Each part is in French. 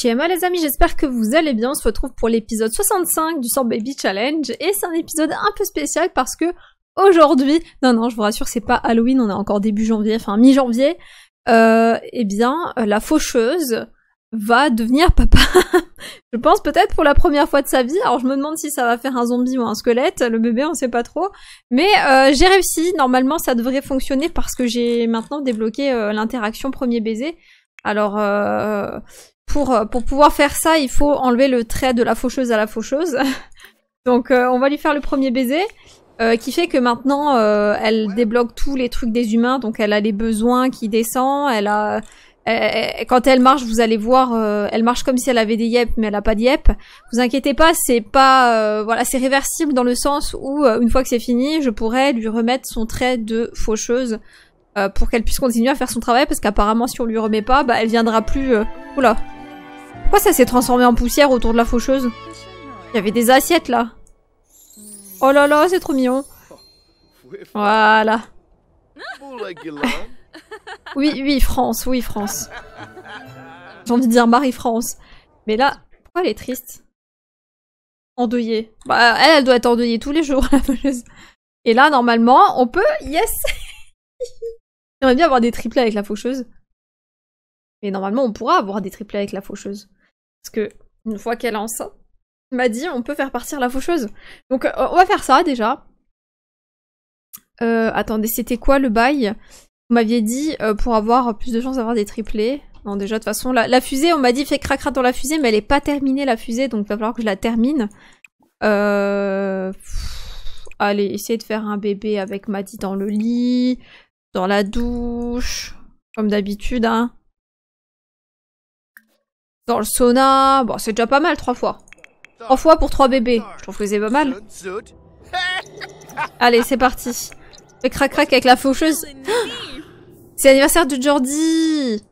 Shema les amis, j'espère que vous allez bien. On se retrouve pour l'épisode 65 du Sort Baby Challenge. Et c'est un épisode un peu spécial parce que aujourd'hui, non non je vous rassure c'est pas Halloween, on est encore début janvier, enfin mi-janvier, et euh, eh bien euh, la faucheuse va devenir papa. je pense peut-être pour la première fois de sa vie. Alors je me demande si ça va faire un zombie ou un squelette, le bébé on sait pas trop. Mais euh, j'ai réussi, normalement ça devrait fonctionner parce que j'ai maintenant débloqué l'interaction premier baiser. Alors, euh, euh, pour, pouvoir faire ça, il faut enlever le trait de la faucheuse à la faucheuse. Donc euh, on va lui faire le premier baiser. Euh, qui fait que maintenant elle débloque tous les trucs des humains, donc elle a les besoins qui descendent, elle a quand elle marche, vous allez voir, elle marche comme si elle avait des yep, mais elle a pas de yep. Vous inquiétez pas, c'est pas, voilà, c'est réversible dans le sens où une fois que c'est fini, je pourrais lui remettre son trait de faucheuse pour qu'elle puisse continuer à faire son travail, parce qu'apparemment si on lui remet pas, bah elle viendra plus. Oula, pourquoi ça s'est transformé en poussière autour de la faucheuse Il y avait des assiettes là. Oh là là, c'est trop mignon. Voilà. Oui, oui, France, oui, France. J'ai envie de dire Marie-France. Mais là, pourquoi elle est triste Endeuillée. Bah, elle, elle doit être endeuillée tous les jours, la faucheuse. Et là, normalement, on peut... Yes J'aimerais bien avoir des triplets avec la faucheuse. Mais normalement, on pourra avoir des triplets avec la faucheuse. Parce que, une fois qu'elle est enceinte, m'a dit on peut faire partir la faucheuse. Donc euh, on va faire ça déjà. Euh, attendez, c'était quoi le bail Vous m'aviez dit euh, pour avoir plus de chances d'avoir des triplés. Non déjà de toute façon la, fusée, on m'a dit fait cracra dans la fusée, mais elle est pas terminée la fusée, donc il va falloir que je la termine. allez, essayer de faire un bébé avec Maddy dans le lit, dans la douche, comme d'habitude, hein. Dans le sauna, bon c'est déjà pas mal trois fois. Trois fois pour trois bébés, je trouve que c'est pas mal. Allez c'est parti. crac-crac avec la faucheuse. C'est l'anniversaire de Jordi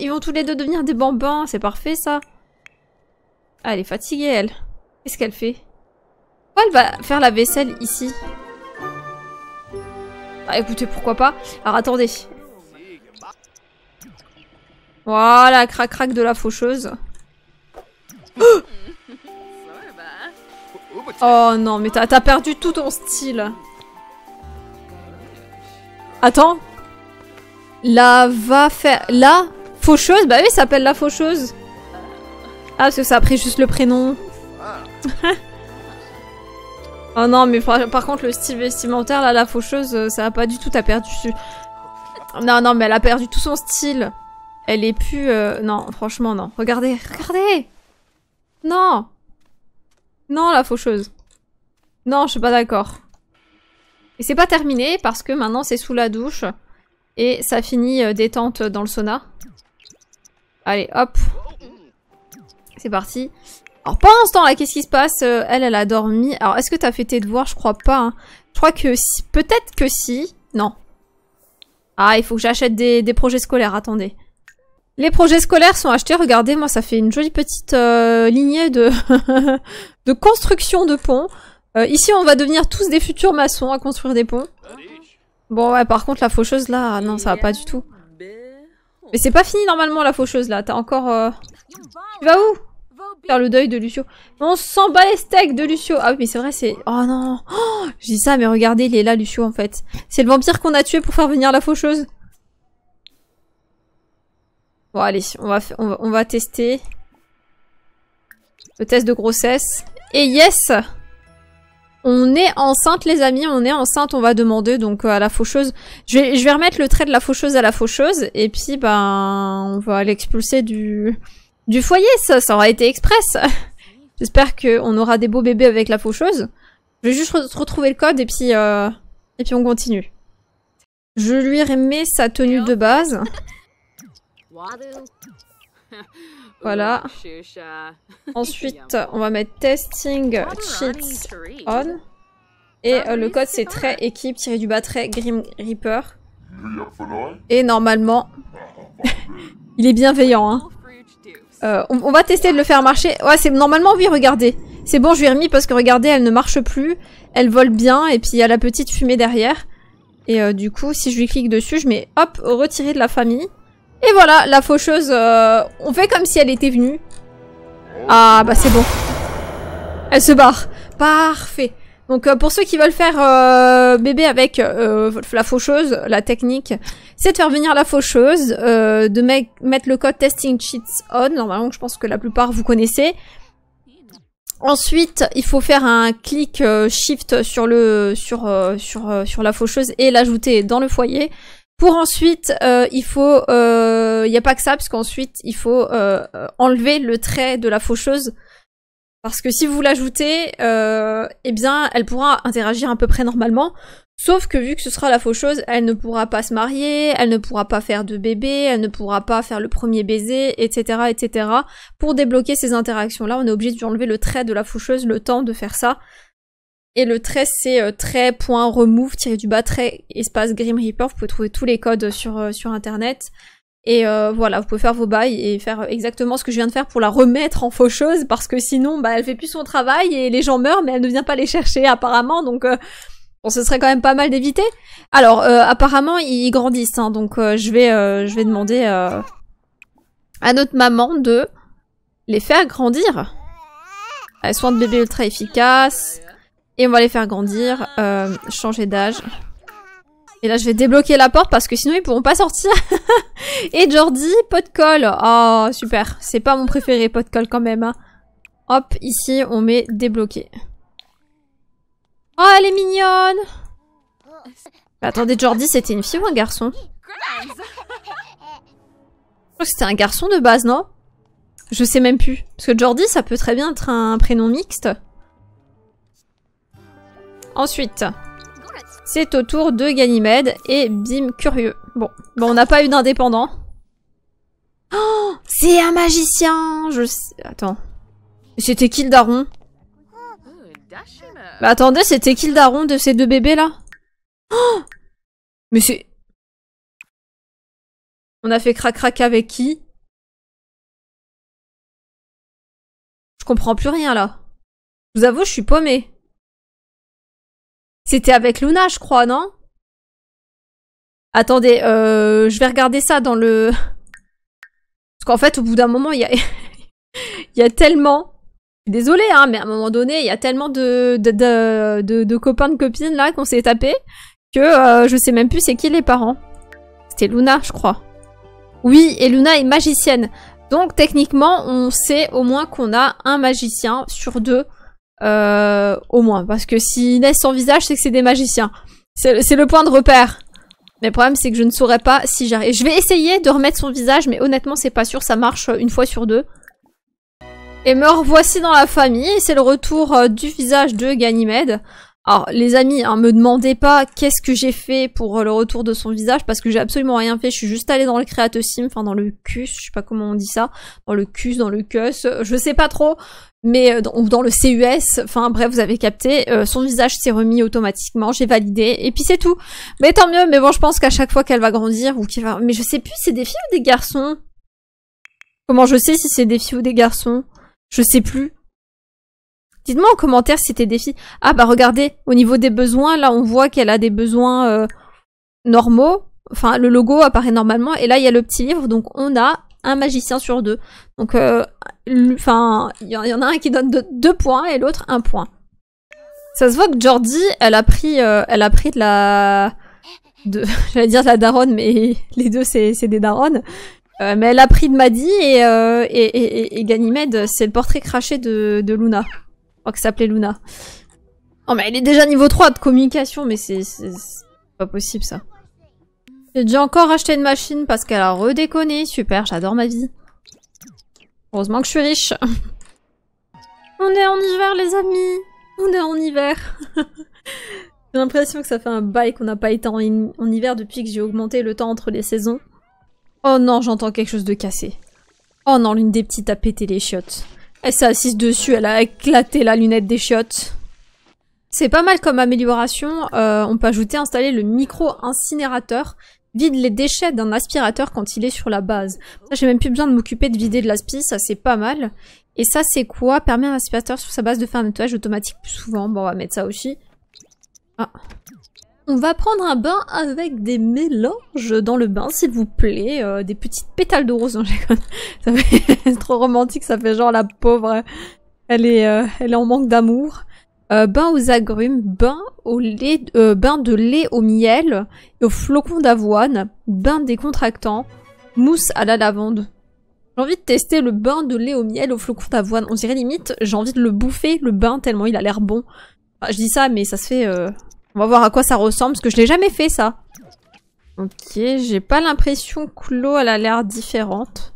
Ils vont tous les deux devenir des bambins, c'est parfait ça. Ah, elle est fatiguée elle. Qu'est-ce qu'elle fait elle va faire la vaisselle ici bah, écoutez, pourquoi pas. Alors attendez, voilà, crac-crac de la faucheuse. Oh non, mais t'as perdu tout ton style. Attends. La va faire... La faucheuse Bah oui, ça s'appelle la faucheuse. Ah, parce que ça a pris juste le prénom. oh non, mais par, contre, le style vestimentaire, là, la faucheuse, euh, ça a pas du tout... T'as perdu... Non, non, mais elle a perdu tout son style. Elle est plus... Euh, non, franchement, non. Regardez, regardez Non Non, la faucheuse. Non, je suis pas d'accord. Et c'est pas terminé, parce que maintenant c'est sous la douche. Et ça finit euh, détente dans le sauna. Allez, hop C'est parti. Alors pendant ce temps-là, qu'est-ce qui se passe euh, Elle, elle a dormi. Alors, est-ce que t'as fait tes devoirs Je crois pas. Hein. Je crois que si... Peut-être que si. Non. Ah, il faut que j'achète des projets scolaires, attendez. Les projets scolaires sont achetés. Regardez, moi, ça fait une jolie petite euh, lignée de, construction de ponts. Euh, ici, on va devenir tous des futurs maçons à construire des ponts. Bon, ouais, par contre, la faucheuse, là, non, ça va pas du tout. Mais c'est pas fini, normalement, la faucheuse, là. T'as encore... Euh, tu vas où Faire le deuil de Lucio. on s'en bat les steaks de Lucio. Ah oui, mais c'est vrai, c'est... Oh non oh, Je dis ça, mais regardez, il est là, Lucio, en fait. C'est le vampire qu'on a tué pour faire venir la faucheuse. Bon allez, on va, on va, tester. Le test de grossesse. Et yes on est enceinte les amis, on est enceinte, on va demander donc euh, à la faucheuse. Je vais, remettre le trait de la faucheuse à la faucheuse et puis ben on va l'expulser du, du foyer, ça, ça aura été express. J'espère qu'on aura des beaux bébés avec la faucheuse. Je vais juste retrouver le code et puis, euh, et puis on continue. Je lui remets sa tenue de base. Voilà. Ensuite, on va mettre testing cheats on. Et euh, le code c'est très équipe tiré du bas très Grim Reaper. Et normalement, il est bienveillant. Hein. Euh, on, va tester de le faire marcher. Ouais, c'est normalement oui, regardez. C'est bon, je lui ai remis parce que regardez, elle ne marche plus. Elle vole bien et puis il y a la petite fumée derrière. Et euh, du coup, si je lui clique dessus, je mets hop, retirer de la famille. Et voilà, la faucheuse, euh, on fait comme si elle était venue. Ah bah c'est bon. Elle se barre. Parfait. Donc euh, pour ceux qui veulent faire euh, bébé avec la faucheuse, la technique, c'est de faire venir la faucheuse, de mettre le code testing cheats on, normalement je pense que la plupart vous connaissez. Ensuite, il faut faire un clic shift sur le sur sur sur la faucheuse et l'ajouter dans le foyer. Pour ensuite, il faut euh, il euh, n'y a pas que ça, parce qu'ensuite, il faut euh, euh, enlever le trait de la faucheuse. Parce que si vous l'ajoutez, eh bien, elle pourra interagir à peu près normalement. Sauf que vu que ce sera la faucheuse, elle ne pourra pas se marier, elle ne pourra pas faire de bébé, elle ne pourra pas faire le premier baiser, etc., etc. Pour débloquer ces interactions-là, on est obligé d'enlever le trait de la faucheuse, le temps de faire ça. Et le trait, c'est trait, point, remove, tiré du bas, trait, espace, Grim Reaper. Vous pouvez trouver tous les codes sur, sur internet. Et euh, voilà, vous pouvez faire vos bails et faire exactement ce que je viens de faire pour la remettre en faucheuse parce que sinon, bah, elle fait plus son travail et les gens meurent, mais elle ne vient pas les chercher apparemment, donc euh, ce serait quand même pas mal d'éviter. Alors, euh, apparemment, ils grandissent, hein, donc je vais, je vais demander à notre maman de les faire grandir. Elles de bébé ultra efficace et on va les faire grandir, changer d'âge. Et là, je vais débloquer la porte parce que sinon, ils pourront pas sortir. et Jordi, pot de colle. Oh, super. C'est pas mon préféré, pot quand même. Hein. Hop, ici, on met débloqué. Oh, elle est mignonne Attendez, Jordi, c'était une fille ou un garçon Je crois que c'était un garçon de base, non Je sais même plus. Parce que Jordi, ça peut très bien être un prénom mixte. Ensuite, c'est au tour de Ganymède et bim, curieux. Bon, bon on n'a pas eu d'indépendant. Oh C'est un magicien Je sais... Attends. C'était qui le daron bah, attendez, c'était qui le daron de ces deux bébés là oh, Mais c'est... On a fait crac-crac avec qui Je comprends plus rien là. Je vous avoue, je suis paumée. C'était avec Luna, je crois, non Attendez, euh, je vais regarder ça dans le... Parce qu'en fait, au bout d'un moment, il y a... Il y a tellement... Désolée, hein, mais à un moment donné, il y a tellement de, de, de, copains, de copines, là, qu'on s'est tapé, que euh, je sais même plus c'est qui les parents. C'était Luna, je crois. Oui, et Luna est magicienne. Donc, techniquement, on sait au moins qu'on a un magicien sur deux euh, au moins, parce que s'il naît sans visage, c'est que c'est des magiciens. C'est le point de repère. Mais le problème, c'est que je ne saurais pas si j'arrive. Je vais essayer de remettre son visage, mais honnêtement, c'est pas sûr, ça marche euh, une fois sur deux. Et me revoici dans la famille, c'est le retour euh, du visage de Ganymède. Alors les amis, hein, me demandez pas qu'est-ce que j'ai fait pour euh, le retour de son visage parce que j'ai absolument rien fait. Je suis juste allée dans le Sim, enfin dans le cus, je sais pas comment on dit ça, dans le cus, dans le cus, euh, je sais pas trop, mais euh, dans, le CUS. Enfin bref, vous avez capté. son visage s'est remis automatiquement, j'ai validé et puis c'est tout. Mais tant mieux. Mais bon, je pense qu'à chaque fois qu'elle va grandir ou qu'elle va, mais je sais plus, c'est des filles ou des garçons. Comment je sais si c'est des filles ou des garçons Je sais plus. Dites-moi en commentaire si c'était des filles. Ah bah regardez, au niveau des besoins, là on voit qu'elle a des besoins euh, normaux. Enfin, le logo apparaît normalement. Et là, il y a le petit livre. Donc on a un magicien sur deux. Donc, euh, enfin, il y, en a un qui donne deux, points et l'autre un point. Ça se voit que Jordi, elle a pris, euh, elle a pris de la, de, j'allais dire de la daronne, mais les deux c'est des daronnes. mais elle a pris de Maddy et, et, c'est le portrait craché de Luna. Je oh, crois que s'appelait Luna. Oh mais elle est déjà niveau 3 de communication, mais c'est pas possible ça. J'ai déjà encore acheté une machine parce qu'elle a redéconné. Super, j'adore ma vie. Heureusement que je suis riche. On est en hiver les amis On est en hiver J'ai l'impression que ça fait un bail qu'on n'a pas été en, en hiver depuis que j'ai augmenté le temps entre les saisons. Oh non, j'entends quelque chose de cassé. Oh non, l'une des petites a pété les chiottes. Elle s'assiste dessus, elle a éclaté la lunette des chiottes. C'est pas mal comme amélioration, euh, on peut ajouter installer le micro-incinérateur, vide les déchets d'un aspirateur quand il est sur la base. J'ai même plus besoin de m'occuper de vider de l'aspi, ça c'est pas mal. Et ça c'est quoi Permet à aspirateur sur sa base de faire un nettoyage automatique plus souvent. Bon on va mettre ça aussi. Ah, on va prendre un bain avec des mélanges dans le bain, s'il vous plaît. Euh, des petites pétales de rose. Non, ça fait trop romantique, ça fait genre la pauvre. Elle est, euh, elle est en manque d'amour. Euh, bain aux agrumes, bain au lait, bain de lait au miel et au flocons d'avoine, bain décontractant, mousse à la lavande. J'ai envie de tester le bain de lait au miel au flocon d'avoine. On dirait limite, j'ai envie de le bouffer, le bain, tellement il a l'air bon. je dis ça, mais ça se fait on va voir à quoi ça ressemble, parce que je l'ai jamais fait, ça. Ok, j'ai pas l'impression que l'eau, elle a l'air différente.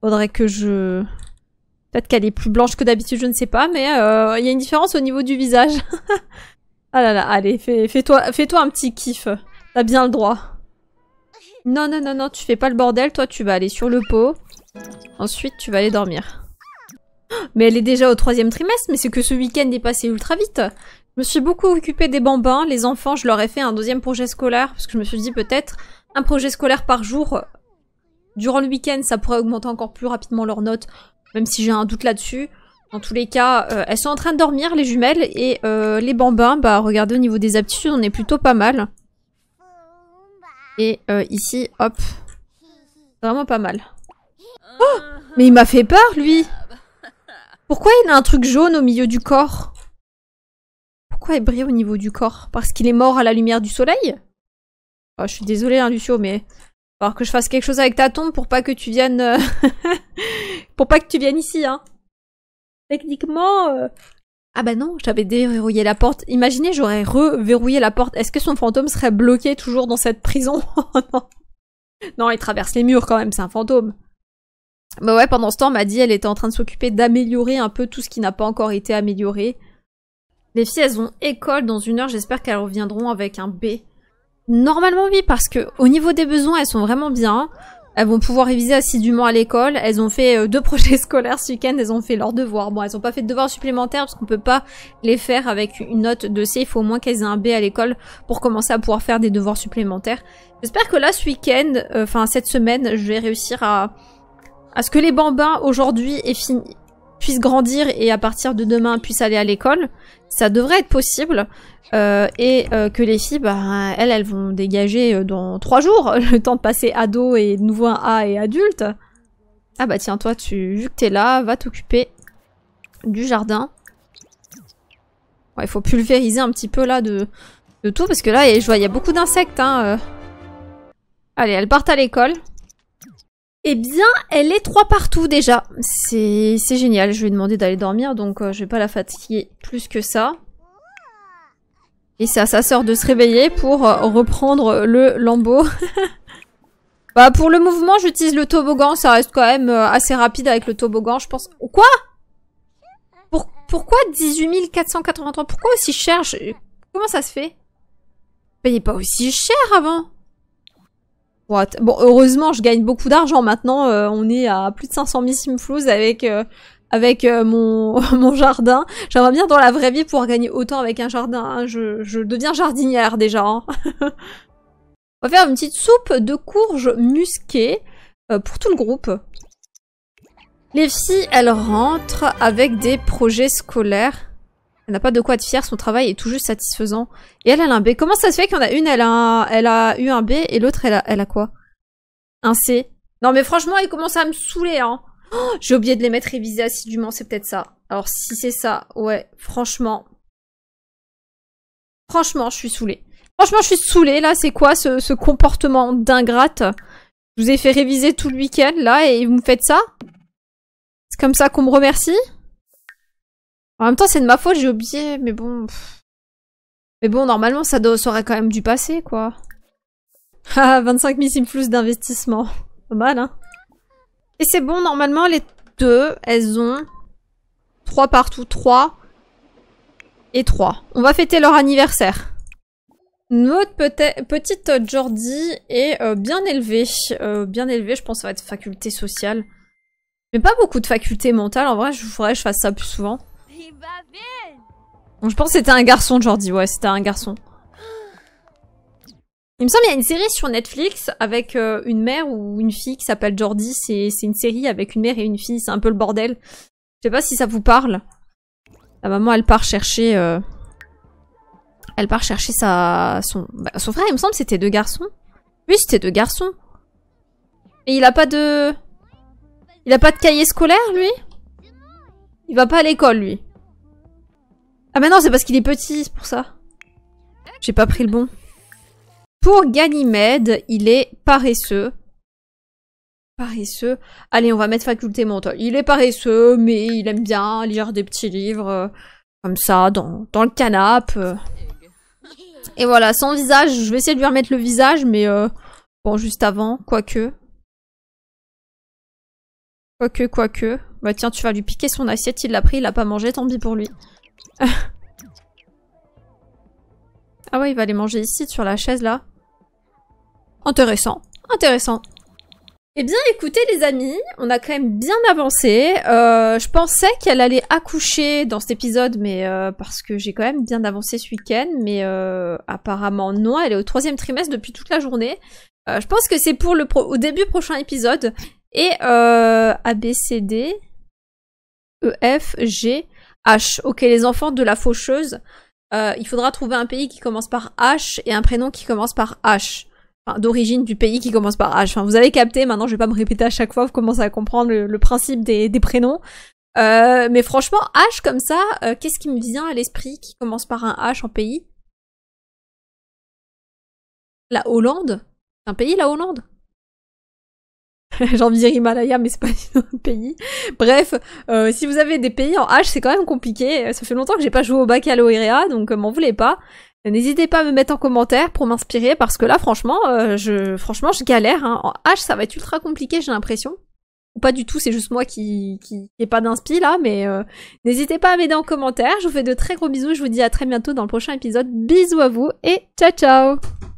Faudrait que je... Peut-être qu'elle est plus blanche que d'habitude, je ne sais pas, mais euh, il y a une différence au niveau du visage. ah là là, allez, fais-toi fais toi fais toi un petit kiff. T'as bien le droit. Non, non, non, non, tu fais pas le bordel, toi, tu vas aller sur le pot. Ensuite, tu vas aller dormir. Mais elle est déjà au troisième trimestre, mais c'est que ce week-end est passé ultra vite. Je me suis beaucoup occupée des bambins, les enfants, je leur ai fait un deuxième projet scolaire, parce que je me suis dit peut-être un projet scolaire par jour, euh, durant le week-end, ça pourrait augmenter encore plus rapidement leurs notes, même si j'ai un doute là-dessus. Dans tous les cas, euh, elles sont en train de dormir, les jumelles, et euh, les bambins, bah regardez, au niveau des aptitudes, on est plutôt pas mal. Et ici, hop, vraiment pas mal. Oh Mais il m'a fait peur, lui Pourquoi il a un truc jaune au milieu du corps pourquoi au niveau du corps Parce qu'il est mort à la lumière du soleil oh, Je suis désolée, hein, Lucio, mais alors que je fasse quelque chose avec ta tombe pour pas que tu viennes... Euh, pour pas que tu viennes ici, hein. Techniquement... Euh, ah bah non, j'avais déverrouillé la porte. Imaginez, j'aurais reverrouillé la porte. Est-ce que son fantôme serait bloqué toujours dans cette prison oh non. non, il traverse les murs quand même, c'est un fantôme. Bah ouais, pendant ce temps, m'a dit, elle était en train de s'occuper d'améliorer un peu tout ce qui n'a pas encore été amélioré. Les filles, elles ont école dans une heure. J'espère qu'elles reviendront avec un B. Normalement, oui, parce que au niveau des besoins, elles sont vraiment bien. Elles vont pouvoir réviser assidûment à l'école. Elles ont fait euh, deux projets scolaires ce week-end. Elles ont fait leurs devoirs. Bon, elles n'ont pas fait de devoirs supplémentaires parce qu'on peut pas les faire avec une note de C. Il faut au moins qu'elles aient un B à l'école pour commencer à pouvoir faire des devoirs supplémentaires. J'espère que là, ce week-end, euh, enfin cette semaine, je vais réussir à à ce que les bambins aujourd'hui aient fini puisse grandir et à partir de demain puisse aller à l'école. Ça devrait être possible. Euh, et euh, que les filles, bah, elles, elles vont dégager euh, dans trois jours le temps de passer ado et de nouveau un A et adulte. Ah bah tiens, toi, tu, vu que t'es là, va t'occuper du jardin. il faut pulvériser un petit peu là de, de tout, parce que là, je vois, il y a beaucoup d'insectes. Hein. Allez, elles partent à l'école. Eh bien, elle est trois partout déjà. C'est génial. Je lui ai demandé d'aller dormir, donc euh, je vais pas la fatiguer plus que ça. Et c'est à sa de se réveiller pour euh, reprendre le lambeau. bah pour le mouvement, j'utilise le toboggan. Ça reste quand même euh, assez rapide avec le toboggan, je pense. Quoi pour, Pourquoi 18 483 Pourquoi aussi cher Comment ça se fait Payez ben, pas aussi cher avant bon, heureusement, je gagne beaucoup d'argent maintenant. Euh, on est à plus de 500 000 Simflouz avec euh, avec euh, mon, jardin. J'aimerais bien dans la vraie vie pouvoir gagner autant avec un jardin. Hein. Je, deviens jardinière déjà. Hein. on va faire une petite soupe de courge musquée pour tout le groupe. Les filles, elles rentrent avec des projets scolaires. Elle n'a pas de quoi être fière, son travail est tout juste satisfaisant. Et elle, a un B. Comment ça se fait qu'il y en a une, elle a, elle a eu un B et l'autre, elle a... elle a quoi Un C. Non mais franchement, elle commence à me saouler, hein. Oh, j'ai oublié de les mettre révisées assidûment, c'est peut-être ça. Alors si c'est ça, ouais, franchement. Franchement, je suis saoulée. Franchement, je suis saoulée, là, c'est quoi ce, ce comportement d'ingrate Je vous ai fait réviser tout le week-end, là, et vous me faites ça C'est comme ça qu'on me remercie en même temps, c'est de ma faute, j'ai oublié, mais bon. Mais bon, normalement, ça, doit, aurait quand même dû passer, quoi. Ah, 25 000 plus d'investissement. Pas mal, hein. Et c'est bon, normalement, les deux, elles ont 3 partout, 3 et 3. On va fêter leur anniversaire. Notre petite Jordi est euh, bien élevée. Euh, bien élevée, je pense que ça va être faculté sociale. Mais pas beaucoup de faculté mentale, en vrai, je voudrais que je fasse ça plus souvent je pense que c'était un garçon, Jordi. Ouais, c'était un garçon. Il me semble qu'il y a une série sur Netflix avec euh, une mère ou une fille qui s'appelle Jordi. C'est une série avec une mère et une fille. C'est un peu le bordel. Je sais pas si ça vous parle. La maman, elle part chercher... Euh, elle part chercher sa... Son, bah, son frère, il me semble c'était deux garçons. Oui, c'était deux garçons. Et il a pas de... Il a pas de cahier scolaire, lui Il va pas à l'école, lui. Ah mais bah non, c'est parce qu'il est petit, c'est pour ça. J'ai pas pris le bon. Pour Ganymède, il est paresseux. Paresseux. Allez, on va mettre faculté mentale. Il est paresseux, mais il aime bien lire des petits livres euh, comme ça, dans, dans le canapé. Et voilà, sans visage, je vais essayer de lui remettre le visage, mais euh, bon, juste avant, quoique. Quoique, quoique. Bah tiens, tu vas lui piquer son assiette, il l'a pris, il l'a pas mangé, tant pis pour lui ah ouais, il va aller manger ici, sur la chaise, là. Intéressant. Intéressant. Eh bien, écoutez les amis, on a quand même bien avancé. Euh, je pensais qu'elle allait accoucher dans cet épisode, mais euh, parce que j'ai quand même bien avancé ce week-end, mais euh, apparemment non, elle est au troisième trimestre depuis toute la journée. je pense que c'est pour le au début prochain épisode. Et ABCD, EFG H. Ok, les enfants de la faucheuse. Euh, il faudra trouver un pays qui commence par H et un prénom qui commence par H. Enfin, d'origine du pays qui commence par H. Enfin, vous avez capté, maintenant je vais pas me répéter à chaque fois, vous commencez à comprendre le, principe des, prénoms. Euh, mais franchement, H comme ça, euh, qu'est-ce qui me vient à l'esprit qui commence par un H en pays La Hollande C'est un pays la Hollande J'en dire Himalaya, mais c'est pas un pays. Bref, euh, si vous avez des pays en H, c'est quand même compliqué. Euh, ça fait longtemps que j'ai pas joué au baccalauréat, donc euh, m'en voulez pas. N'hésitez pas à me mettre en commentaire pour m'inspirer, parce que là, franchement, je, franchement, je galère. Hein. En H, ça va être ultra compliqué, j'ai l'impression. Ou pas du tout, c'est juste moi qui, qui, qui pas d'inspi là, mais n'hésitez pas à m'aider en commentaire. Je vous fais de très gros bisous, je vous dis à très bientôt dans le prochain épisode. Bisous à vous et ciao ciao